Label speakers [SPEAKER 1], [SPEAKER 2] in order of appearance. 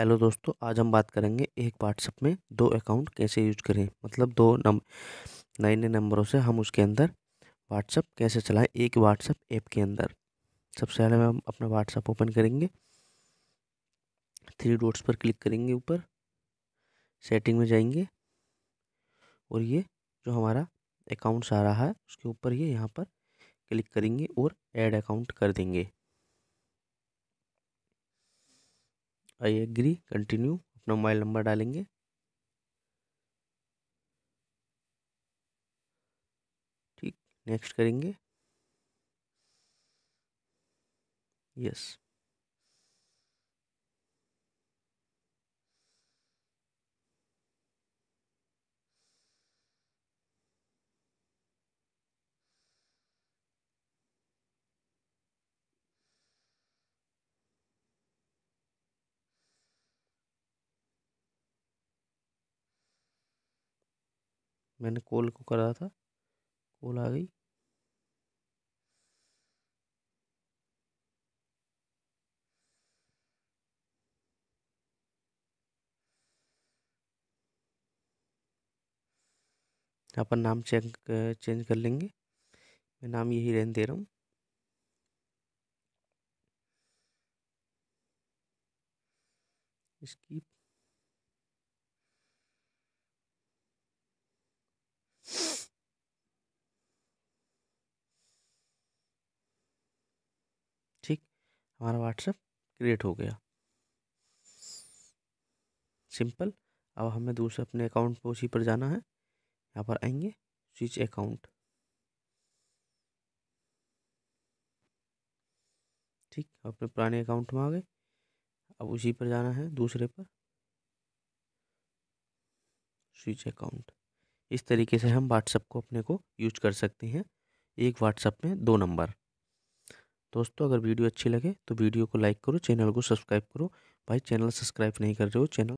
[SPEAKER 1] hello दोस्तों आज हम बात करेंगे एक व्हाट्सअप में दो अकाउंट कैसे यूज करें मतलब दो नम नए नए नंबरों से हम उसके अंदर व्हाट्सअप कैसे चलाएं एक व्हाट्सअप ऐप के अंदर सबसे पहले हम अपना व्हाट्सअप ओपन करेंगे थ्री डॉट्स पर क्लिक करेंगे ऊपर सेटिंग में जाएंगे और ये जो हमारा अकाउंट्स आ रहा है उसके ऊपर ये यहाँ पर क्लिक करेंगे और ऐड अकाउंट कर देंगे आई एग्री कंटिन्यू अपना मोबाइल नंबर डालेंगे ठीक नेक्स्ट करेंगे यस
[SPEAKER 2] मैंने कॉल को करा था कॉल आ गई
[SPEAKER 1] अपन नाम चेक चेंज कर लेंगे मैं नाम यही रहने दे रहा हूँ स्कीप हमारा व्हाट्सएप क्रिएट हो गया सिंपल अब हमें दूसरे अपने अकाउंट पर उसी पर जाना है यहाँ पर आएंगे स्विच अकाउंट ठीक अपने पुराने अकाउंट में आ गए अब उसी पर जाना है दूसरे पर स्विच अकाउंट इस तरीके से हम व्हाट्सएप को अपने को यूज कर सकते हैं एक व्हाट्सएप में दो नंबर दोस्तों अगर वीडियो अच्छी लगे तो वीडियो को लाइक करो चैनल को सब्सक्राइब करो भाई चैनल सब्सक्राइब नहीं कर रहे हो चैनल